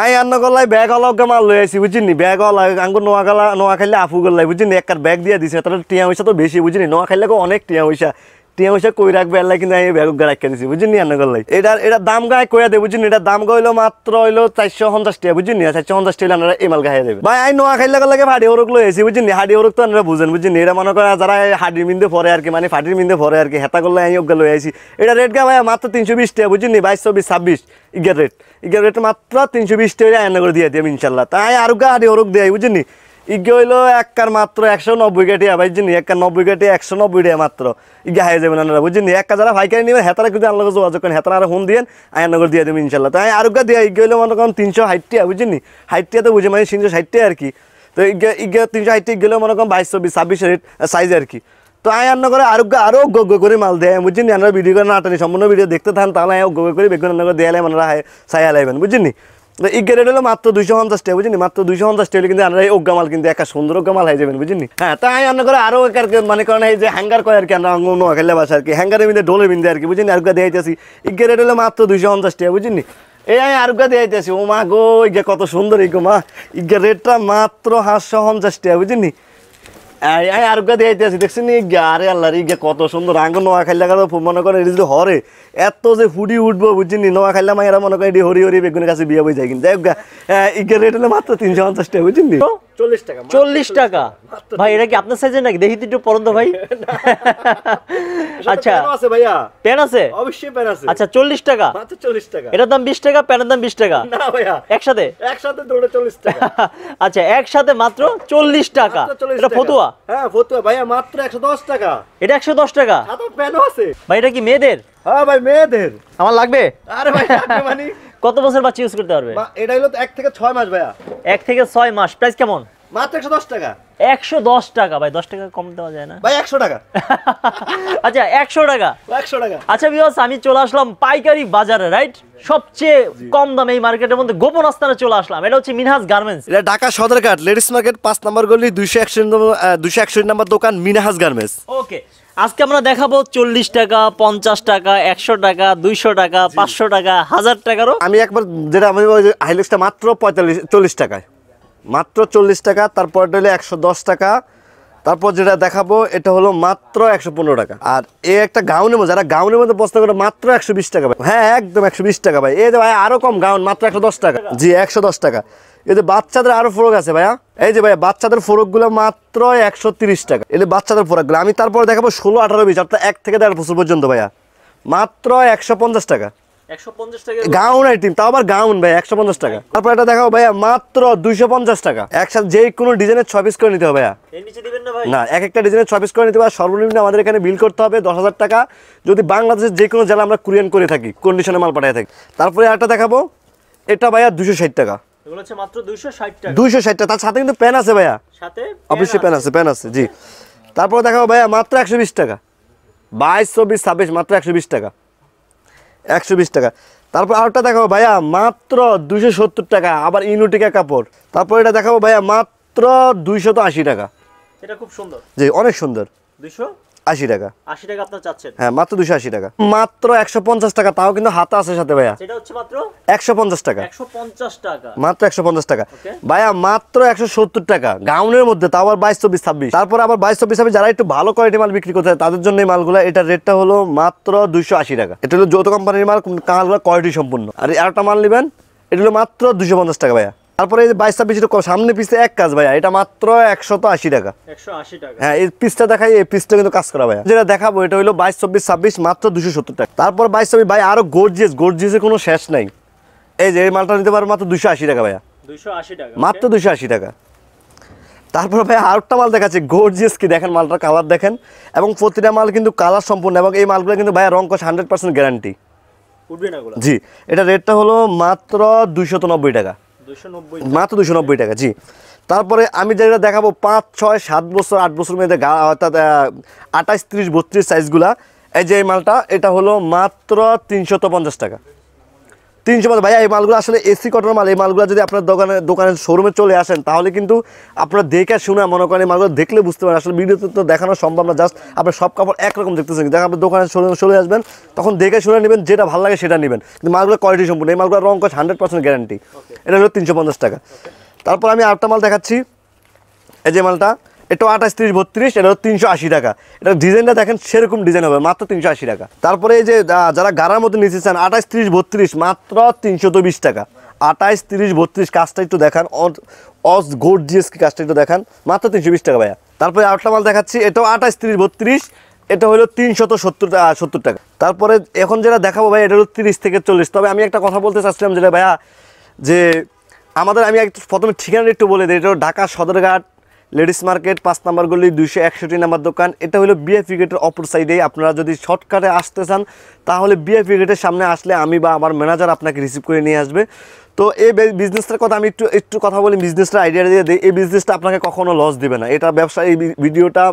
I আন্ন গলাই bag অলগকে মাল লই আইছি বুঝিনি ব্যাগ অলাগ আঙ্গু নোয়া গালা নোয়া খাইলে আফু গলাই বুঝিনি একবার ব্যাগ দিয়ে দিছে তাহলে টিয়া হইসা তো বেশি বুঝিনি নোয়া খাইলে অনেক টিয়া হইসা টিয়া পয়সা কই রাখবে এলাই কিন্তু আমি ব্যাগ রাখতে দিছি বুঝিনি আনা করলাই এটা দাম গায়ে কইয়া দেয় বুঝিনি এটা দাম হইলো মাত্র হইলো চারশো পঞ্চাশ টাকা বুঝিনি চারশো পঞ্চাশ টাকা আপনারা এমাল গায়ে দেবে ভাই আমি নোয়া খাইলে লাগে হাড়ি ওরক লই আসি বুঝিনি হাড়ি ওরক তো আপনারা বুঝেন বুঝিনি এটা মনে করেন যারা হাড়ির মিন্দে পরে আর কি মানে ফাটির মিন্দে পরে আর কি হেতা করলে আমি ওগা লই আসি এটা রেট গা ভাই মাত্র তিনশো বিশ টাকা বুঝিনি বাইশশো বিশ ছাব্বিশ ইগার রেট ইগার রেট মাত্র তিনশো বিশ টাকা এনে করে দিয়ে দিই আমি তাই আর গা হাড়ি ওরক দেয় বুঝিনি ইগে হইলো এককার মাত্র একশো নব্বই গাঠি ভাই জিনি এককার নব্বই গাঠি একশো নব্বই ডিয়া মাত্র ইগে হাই যাবেন না বুঝিনি একা যারা ভাইকারি নেবেন হেতারা কিন্তু আনলো যোগাযোগ করেন হেতারা আর হুন দিয়েন আয়নগর দিয়ে দেবেন ইনশাল্লাহ তাই আর গা দিয়ে ইগে হইলো মনে করেন তিনশো ষাটটিয়া বুঝিনি ষাটটিয়া তো বুঝে মানে তিনশো ষাটটিয়া আর কি তো ইগে ইগে তিনশো ষাটটি গেলেও মনে করেন বাইশ চব্বিশ ছাব্বিশ রেট সাইজ আর কি তো আয় রান্না করে আরো আরও গগ্য করে মাল দেয় বুঝিনি আপনারা ভিডিও করে না সম্পূর্ণ ভিডিও দেখতে থান তাহলে আয় গগ্য করে বেগুন রান্না করে দেয়ালে আপনারা সাইয়া লাগবেন বুঝিনি এই গ্রেড হলো মাত্র দুইশো পঞ্চাশ টাকা বুঝিনি মাত্র দুইশো পঞ্চাশ টাকা কিন্তু আমরা এই অগ্গামাল কিন্তু একটা সুন্দর অগ্গামাল হয়ে যাবেন বুঝিনি হ্যাঁ তাই আমরা করে আরও একার মানে কারণ এই যে হ্যাঙ্গার কয় আর কি আমরা নোয়া বাসা আর কি হ্যাঙ্গারে বিন্দে ডোলে বিন্দে আর কি বুঝিনি আর দেখাইতেছি এই গ্রেড হলো মাত্র দুইশো পঞ্চাশ টাকা বুঝিনি এই আমি গা দেখাইতেছি ও মা গো ইগে কত সুন্দর ইগো মা ইগে রেটটা মাত্র সাতশো পঞ্চাশ টাকা বুঝিনি কত সুন্দর আঙ্গ নোয়া মনে করে হরে এত যে ফুডি উঠবো মনে করে হরি হরি বেগুনের কাছে বিয়ে বই যায় কিন্তু রেট হলে মাত্র তিনশো পঞ্চাশ টাকা চল্লিশ টাকা ভাই এটা কি আপনার সাইজে নাকি দেখি একটু পরন্ত ভাই আচ্ছা অবশ্যই আচ্ছা চল্লিশ টাকা চল্লিশ টাকা এটার দাম বিশ টাকা দাম বিশ টাকা ভাইয়া একসাথে একসাথে চল্লিশ টাকা আচ্ছা একসাথে মাত্র চল্লিশ টাকা ফতুয়া হ্যাঁ ভাইয়া মাত্র একশো দশ টাকা এটা একশো দশ টাকা আছে ভাই এটা কি মেয়েদের হ্যাঁ ভাই মেয়েদের আমার লাগবে আরে ভাই মানে? কত বছর বাচ্চা ইউজ করতে পারবে এটা হলো এক থেকে ছয় মাস ভাইয়া এক থেকে ছয় মাস প্রাইস কেমন মাত্র টাকা টাকা ভাই টাকা কম যায় না ভাই আচ্ছা, টাকা আচ্ছা টাকা টাকা আচ্ছা আমি চলে আসলাম পাইকারি বাজারে রাইট সবচেয়ে কম দামে এই মার্কেটের মধ্যে গোপন চলে আসলাম এটা হচ্ছে মিনহাজ গার্মেন্টস এটা ঢাকা লেডিস মার্কেট নম্বর দোকান মিনহাজ গার্মেন্টস ওকে আজকে আমরা দেখাবো চল্লিশ টাকা পঞ্চাশ টাকা একশো টাকা দুইশো টাকা পাঁচশো টাকা হাজার টাকারও আমি একবার যেটা আমি হাইলেক্সটা মাত্র পঁয়তাল্লিশ চল্লিশ টাকায় মাত্র চল্লিশ টাকা এটা হলো একশো টাকা তারপর যেটা দেখাবো এটা হলো মাত্র একশো পনেরো টাকা আর এ একটা গাউনের মধ্যে যারা গাউনের মধ্যে প্রশ্ন করে মাত্র একশো বিশ টাকা ভাই হ্যাঁ একদম একশো বিশ টাকা ভাই এই যে ভাই আরো কম গাউন মাত্র একশো দশ টাকা জি একশো দশ টাকা এই যে বাচ্চাদের আরো ফোরক আছে ভাইয়া এই যে ভাইয়া বাচ্চাদের ফরকগুলো মাত্র একশো তিরিশ টাকা এই বাচ্চাদের ফরকগুলো আমি তারপর দেখাবো ষোলো আঠারো বিশ অর্থাৎ এক থেকে দেড় বছর পর্যন্ত ভাইয়া মাত্র একশো পঞ্চাশ টাকা গাউন আইটেম তাও আবার গাউন একশো পঞ্চাশ টাকা ভাইয়া মাত্র দুইশো পঞ্চাশ টাকা একসাথে ডিজাইনের করে নিতে হবে না এক একটা ডিজাইনের করে নিতে হবে সর্বনিম্ন আমাদের এখানে করতে হবে দশ হাজার টাকা যদি আমরা কুরিয়ান করে থাকি কন্ডিশনে মাল পাঠিয়ে থাকি তারপরে একটা দেখাবো এটা ভাইয়া দুশো ষাট টাকা দুইশো ষাট টাকা তার সাথে কিন্তু আছে ভাইয়া আছে আছে জি তারপরে ভাইয়া মাত্র একশো বিশ টাকা বাইশ চব্বিশ ছাব্বিশ মাত্র একশো বিশ টাকা একশো বিশ টাকা তারপর আরেকটা দেখাবো ভাইয়া মাত্র দুশো সত্তর টাকা আবার ইনুটিকা কাপড় তারপর এটা দেখাবো ভাইয়া মাত্র দুইশত আশি টাকা এটা খুব সুন্দর জি অনেক সুন্দর দুইশো আশি টাকা আশি টাকা আপনার চাচ্ছেন হ্যাঁ মাত্র দুশো আশি টাকা মাত্র একশো পঞ্চাশ টাকা তাও কিন্তু হাতে আছে সাথে ভাইয়া সেটা হচ্ছে মাত্র একশো পঞ্চাশ টাকা একশো টাকা মাত্র একশো পঞ্চাশ টাকা ভাইয়া মাত্র একশো সত্তর টাকা গাউনের মধ্যে তাও আবার বাইশ চব্বিশ ছাব্বিশ তারপর আবার বাইশ চব্বিশ ছাব্বিশ যারা একটু ভালো কোয়ালিটির মাল বিক্রি করতে তাদের জন্য এই মালগুলো এটার রেটটা হলো মাত্র দুইশো আশি টাকা এটা হলো যৌথ কোম্পানির মাল মালগুলো কোয়ালিটি সম্পূর্ণ আর একটা মাল নেবেন এটা হলো মাত্র দুশো পঞ্চাশ টাকা ভাইয়া তারপরে এই যে বাইশ ছাব্বিশটা কম সামনে পিসে এক কাজ ভাইয়া এটা মাত্র একশো তো আশি টাকা হ্যাঁ এই পিসটা দেখাই এই পিসটা কিন্তু কাজ করা ভাইয়া যেটা দেখাবো এটা হলো বাইশ চব্বিশ ছাব্বিশ মাত্র দুশো সত্তর টাকা তারপর বাইশ ছাব্বিশ ভাই আরো গোর্জিয়াস গোর্জিয়াসের কোনো শেষ নাই এই যে এই মালটা নিতে পারবো মাত্র দুশো আশি টাকা ভাইয়া মাত্র দুশো আশি টাকা তারপর ভাই আরেকটা মাল দেখাচ্ছে গোর্জিয়াস কি দেখেন মালটার কালার দেখেন এবং প্রতিটা মাল কিন্তু কালার সম্পূর্ণ এবং এই মালগুলো কিন্তু ভাইয়া রং করছে হান্ড্রেড পার্সেন্ট গ্যারান্টি জি এটা রেটটা হলো মাত্র দুইশত নব্বই টাকা মাত্র দুশো নব্বই টাকা জি তারপরে আমি যেটা দেখাবো পাঁচ ছয় সাত বছর আট বছর মেয়েদের গা অর্থাৎ আঠাশ ত্রিশ বত্রিশ সাইজগুলা এই যে এই মালটা এটা হলো মাত্র তিনশত পঞ্চাশ টাকা তিনশো পাঁচ ভাইয়া এই মালগুলো আসলে এসি কটনের মাল এই মালগুলো যদি আপনার দোকানে দোকানের শোরুমে চলে আসেন তাহলে কিন্তু আপনার দেখে শুনে মনে করেন এই মালগুলো দেখলে বুঝতে পারেন আসলে ভিডিওতে তো দেখানো সম্ভব না জাস্ট আপনার সব কাপড় একরকম দেখতেছেন দেখেন আপনার দোকানের শোরুমে চলে আসবেন তখন দেখে শুনে নেবেন যেটা ভালো লাগে সেটা নেবেন কিন্তু মালগুলো কোয়ালিটি সম্পূর্ণ এই মালগুলো রঙ কচ হান্ড্রেড পার্সেন্ট গ্যারান্টি এটা হলো তিনশো টাকা তারপর আমি আটটা মাল দেখাচ্ছি এই যে মালটা এটা আঠাশ তিরিশ বত্রিশ এটা তিনশো আশি টাকা এটা ডিজাইনটা দেখেন সেরকম ডিজাইন হবে মাত্র তিনশো আশি টাকা তারপরে এই যে যারা গাড়ার মতো নিচে চান আঠাশ তিরিশ বত্রিশ মাত্র তিনশো তো বিশ টাকা আঠাশ তিরিশ বত্রিশ কাজটা একটু দেখান অস গোড জিএসকে কাজটা একটু দেখান মাত্র তিনশো বিশ টাকা ভাইয়া তারপরে আটটা মাল দেখাচ্ছি এটাও আঠাশ তিরিশ বত্রিশ এটা হলো তিনশত সত্তর সত্তর টাকা তারপরে এখন যেটা দেখাবো ভাই এটা হলো তিরিশ থেকে চল্লিশ তবে আমি একটা কথা বলতে চাচ্ছিলাম যেটা ভাইয়া যে আমাদের আমি এক প্রথমে ঠিকানা একটু বলে দিই এটা ঢাকা সদরঘাট লেডিস মার্কেট পাঁচ নাম্বার গলি দুইশো একষট্টি নাম্বার দোকান এটা হলো বিএফি গেটের অপর সাইডে আপনারা যদি শর্টকাটে আসতে চান তাহলে বিএফি গেটের সামনে আসলে আমি বা আমার ম্যানেজার আপনাকে রিসিভ করে নিয়ে আসবে তো এই বিজনেসটার কথা আমি একটু একটু কথা বলি বিজনেসটা আইডিয়া দিয়ে দিই এই বিজনেসটা আপনাকে কখনো লস দেবে না এটা ব্যবসা এই ভিডিওটা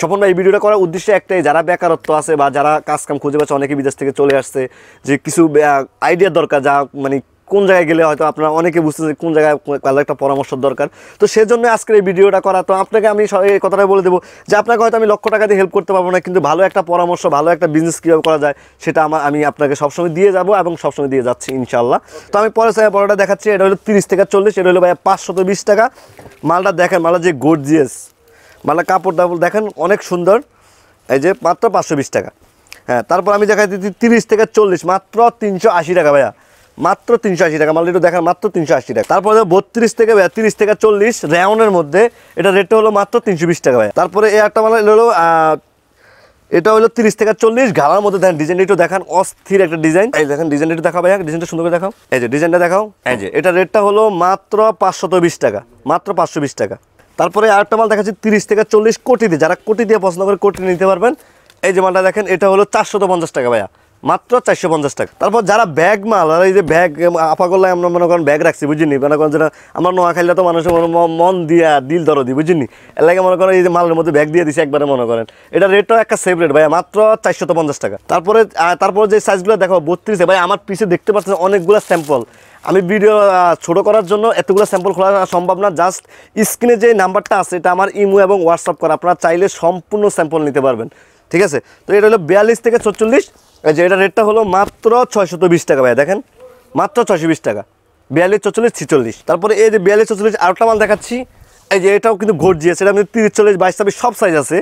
সফল এই ভিডিওটা করার উদ্দেশ্যে একটাই যারা বেকারত্ব আছে বা যারা কাজকাম খুঁজে পাচ্ছে অনেকে বিদেশ থেকে চলে আসছে যে কিছু আইডিয়ার দরকার যা মানে কোন জায়গায় গেলে হয়তো আপনারা অনেকে বুঝতেছে কোন জায়গায় ভালো একটা পরামর্শ দরকার তো সেজন্য আজকের এই ভিডিওটা করা তো আপনাকে আমি এই কথাটা বলে দেবো যে আপনাকে হয়তো আমি লক্ষ টাকা দিয়ে হেল্প করতে পারবো না কিন্তু ভালো একটা পরামর্শ ভালো একটা বিজনেস কীভাবে করা যায় সেটা আমার আমি আপনাকে সবসময় দিয়ে যাব এবং সবসময় দিয়ে যাচ্ছি ইনশাল্লাহ তো আমি পরে সাহেব পরেটা দেখাচ্ছি এটা হলো তিরিশ থেকে চল্লিশ এটা হলো ভাই পাঁচশত বিশ টাকা মালটা দেখেন মালটা যে গর্জিয়াস মালটা কাপড় দাপড় দেখেন অনেক সুন্দর এই যে মাত্র পাঁচশো বিশ টাকা হ্যাঁ তারপর আমি দেখাচ্ছি তিরিশ থেকে চল্লিশ মাত্র তিনশো আশি টাকা ভাইয়া মাত্র তিনশো আশি টাকা মালটা একটু দেখেন মাত্র তিনশো আশি টাকা তারপরে বত্রিশ থেকে তিরিশ থেকে চল্লিশ রেওনের মধ্যে এটা রেটটা হলো মাত্র তিনশো বিশ টাকা ভাই তারপরে এই একটা মাল হলো এটা হলো তিরিশ থেকে চল্লিশ ঘালার মধ্যে দেখেন ডিজাইন একটু দেখান অস্থির একটা ডিজাইন এই দেখেন ডিজাইন একটু দেখাবে ডিজাইনটা সুন্দর করে দেখাও এই যে ডিজাইনটা দেখাও এই যে এটা রেটটা হলো মাত্র পাঁচশত বিশ টাকা মাত্র পাঁচশো বিশ টাকা তারপরে আরেকটা মাল দেখাচ্ছি তিরিশ থেকে চল্লিশ কোটি দিয়ে যারা কোটি দিয়ে পছন্দ করে কোটি নিতে পারবেন এই যে মালটা দেখেন এটা হলো চারশত পঞ্চাশ টাকা ভাইয়া মাত্র চারশো পঞ্চাশ টাকা তারপর যারা ব্যাগ মাল এই যে ব্যাগ আপা করলে আমরা মনে করেন ব্যাগ রাখছি বুঝিনি মনে করেন যেটা আমরা নোয়া খাইলে তো মানুষের মন দিয়া দিল ধরো দিই বুঝিনি এলাকায় মনে করেন এই যে মালের মধ্যে ব্যাগ দিয়ে দিছে একবারে মনে করেন এটা রেটও একটা সেফ রেট ভাই মাত্র চারশো পঞ্চাশ টাকা তারপরে তারপরে যে সাইজগুলো দেখো বত্রিশে ভাই আমার পিছে দেখতে পাচ্ছেন অনেকগুলো স্যাম্পল আমি ভিডিও ছোটো করার জন্য এতগুলো স্যাম্পল খোলা সম্ভব না জাস্ট স্ক্রিনে যে নাম্বারটা আছে এটা আমার ইমো এবং হোয়াটসঅ্যাপ করা আপনারা চাইলে সম্পূর্ণ স্যাম্পল নিতে পারবেন ঠিক আছে তো এটা হলো বিয়াল্লিশ থেকে চচ্চল্লিশ যে এটা রেটটা হলো মাত্র ছয়শত বিশ টাকা ভাই দেখেন মাত্র ছয়শো বিশ টাকা বিয়াল্লিশ ছচল্লিশ ছিচল্লিশ তারপরে এই যে বিয়াল্লিশ ছচল্লিশ আরেকটা মাল দেখাচ্ছি এই যে এটাও কিন্তু ঘটছে এটা আমি তিরিশ চল্লিশ বাইশ সব সাইজ আছে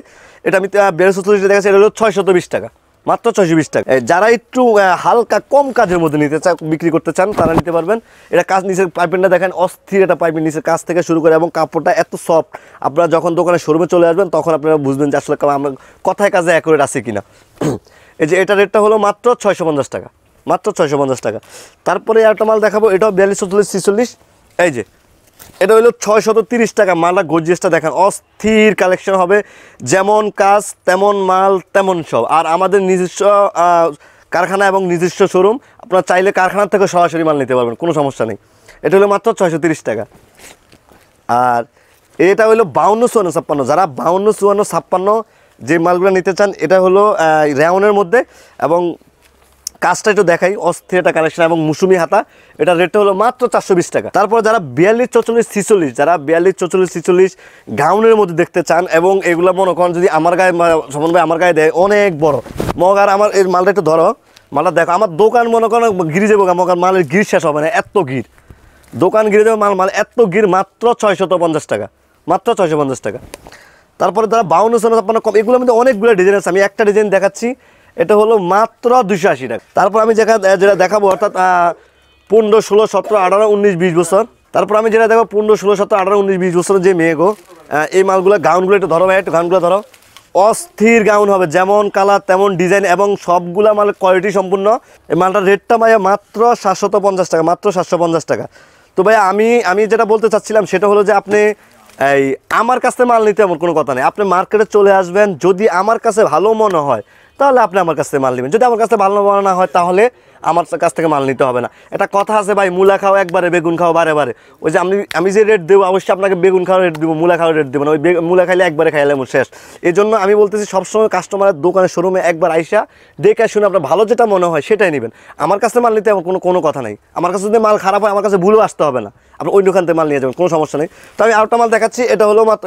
এটা আমি বিয়াল্লিশ চল্লিশ দেখাচ্ছি এটা হলো ছয়শত বিশ টাকা মাত্র ছয়শো বিশ টাকা যারা একটু হালকা কম কাজের মধ্যে নিতে চান বিক্রি করতে চান তারা নিতে পারবেন এটা কাজ নিচের পাইপেনটা দেখেন অস্থির এটা পাইপের নিচের কাজ থেকে শুরু করে এবং কাপড়টা এত সফট আপনারা যখন দোকানে শোরুমে চলে আসবেন তখন আপনারা বুঝবেন যে আসলে আমরা কথায় কাজে অ্যাকোরেট আছে কিনা এই যে এটা রেটটা হলো মাত্র ছয়শো পঞ্চাশ টাকা মাত্র ছয়শো পঞ্চাশ টাকা তারপরে একটা মাল দেখাবো এটাও বিয়াল্লিশ চল্লিশ ছিচল্লিশ এই যে এটা হলো ছয়শত তিরিশ টাকা মালটা গর্জিয়াসটা দেখেন অস্থির কালেকশন হবে যেমন কাজ তেমন মাল তেমন সব আর আমাদের নিজস্ব কারখানা এবং নিজস্ব শোরুম আপনারা চাইলে কারখানার থেকে সরাসরি মাল নিতে পারবেন কোনো সমস্যা নেই এটা হলো মাত্র ছয়শো টাকা আর এটা হলো বাউন্ন চুয়ান্ন ছাপ্পান্ন যারা বাউন্ন চুয়ান্ন ছাপ্পান্ন যে মালগুলো নিতে চান এটা হলো রেওনের মধ্যে এবং কাজটা একটু দেখাই অস্থির একটা কালেকশন এবং মুসুমি হাতা এটা রেটটা হলো মাত্র চারশো বিশ টাকা তারপর যারা বিয়াল্লিশ চৌচল্লিশ ছিচল্লিশ যারা বিয়াল্লিশ চৌচল্লিশ ছিচল্লিশ গাউনের মধ্যে দেখতে চান এবং এগুলো মনে করেন যদি আমার গায়ে ভাই আমার গায়ে দেয় অনেক বড় মগ আর আমার এর মালটা একটু ধরো মালটা দেখো আমার দোকান মনে করেন গিরি যাবো মগার মালের গির শেষ হবে না এত গির দোকান গিরে যাবো মাল মাল এত গির মাত্র ছয়শত পঞ্চাশ টাকা মাত্র ছয়শো পঞ্চাশ টাকা তারপরে তারা বাউন্ন আপনার কম এগুলোর মধ্যে অনেকগুলো ডিজাইন আছে আমি একটা ডিজাইন দেখাচ্ছি এটা হলো মাত্র দুশো আশি টাকা তারপর আমি যেটা যেটা দেখাবো অর্থাৎ পনেরো ষোলো সতেরো আঠারো উনিশ বিশ বছর তারপর আমি যেটা দেখো পনেরো ষোলো সতেরো আঠারো উনিশ বিশ বছরের যে গো এই মালগুলো গাউনগুলো একটু ধরো ভাই একটু গাউনগুলো ধরো অস্থির গাউন হবে যেমন কালার তেমন ডিজাইন এবং সবগুলো মাল কোয়ালিটি সম্পূর্ণ এই মালটার রেটটা ভাইয়া মাত্র সাতশত পঞ্চাশ টাকা মাত্র সাতশো পঞ্চাশ টাকা তো ভাই আমি আমি যেটা বলতে চাচ্ছিলাম সেটা হলো যে আপনি এই আমার কাছে মাল নিতে এমন কোনো কথা নেই আপনি মার্কেটে চলে আসবেন যদি আমার কাছে ভালো মনে হয় তাহলে আপনি আমার কাছ থেকে মাল নেবেন যদি আমার কাছে ভালো না হয় তাহলে আমার কাছ থেকে মাল নিতে হবে না এটা কথা আছে ভাই মূলা খাও একবারে বেগুন খাও বারে বারে ওই যে আমি আমি যে রেট দেবো অবশ্যই আপনাকে বেগুন খাওয়ার রেট দেবো মূলা খাওয়ার রেট দেবো না ওই মূলা খাইলে একবারে খাইলে শেষ এই জন্য আমি বলতেছি সবসময় কাস্টমারের দোকানে শোরুমে একবার আইসা দেখে শুনে আপনার ভালো যেটা মনে হয় সেটাই নেবেন আমার কাছে মাল নিতে আমার কোনো কোনো কথা নাই আমার কাছে যদি মাল খারাপ হয় আমার কাছে ভুলও আসতে হবে না আপনি অন্য দোকান থেকে মাল নিয়ে যাবেন কোনো সমস্যা নেই তো আমি আরেকটা মাল দেখাচ্ছি এটা হলো মাত্র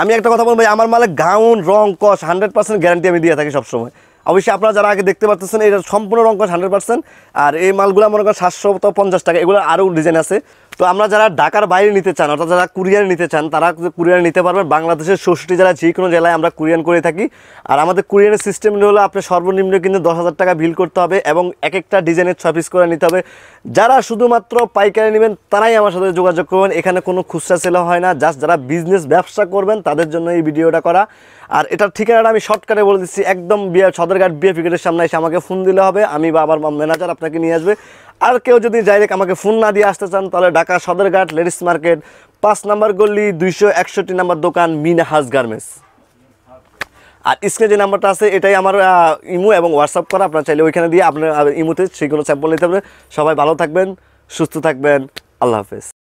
আমি একটা কথা বলবো আমার মালে গাউন রং কস হান্ড্রেড পার্সেন্ট গ্যারান্টি আমি দিয়ে থাকি সবসময় অবশ্যই আপনারা যারা আগে দেখতে পাচ্ছেন এটা সম্পূর্ণ রঙ হান্ড্রেড পার্সেন্ট আর এই মালগুলো মনে করেন সাতশো পঞ্চাশ টাকা এগুলো আরও ডিজাইন আছে তো আমরা যারা ঢাকার বাইরে নিতে চান অর্থাৎ যারা কুরিয়ার নিতে চান তারা কুরিয়ার নিতে পারবেন বাংলাদেশের ষষ্ঠী জেলা যে কোনো জেলায় আমরা কুরিয়ান করে থাকি আর আমাদের কুরিয়ানের সিস্টেম হলো আপনি সর্বনিম্ন কিন্তু দশ হাজার টাকা বিল করতে হবে এবং এক একটা ডিজাইনের ছ পিস করে নিতে হবে যারা শুধুমাত্র পাইকারি নেবেন তারাই আমার সাথে যোগাযোগ করবেন এখানে কোনো খুচরা সেল হয় না জাস্ট যারা বিজনেস ব্যবসা করবেন তাদের জন্য এই ভিডিওটা করা আর এটার ঠিকানাটা আমি শর্টকাটে বলে দিচ্ছি একদম বিয়ে সদরঘাট বিয়ে ফিকেটের সামনে এসে আমাকে ফোন দিলে হবে আমি বা আমার ম্যানেজার আপনাকে নিয়ে আসবে আর কেউ যদি ডাইরেক্ট আমাকে ফোন না দিয়ে আসতে চান তাহলে ঢাকা সদরঘাট লেডিস মার্কেট পাঁচ নাম্বার গলি দুইশো একষট্টি নাম্বার দোকান মিনহাজ গার্মেন্টস আর স্ক্রিনে যে নাম্বারটা আছে এটাই আমার ইমো এবং হোয়াটসঅ্যাপ করা আপনার চাইলে ওইখানে দিয়ে আপনার ইমোতে সেইগুলো স্যাম্পল নিতে হবে সবাই ভালো থাকবেন সুস্থ থাকবেন আল্লাহ হাফেজ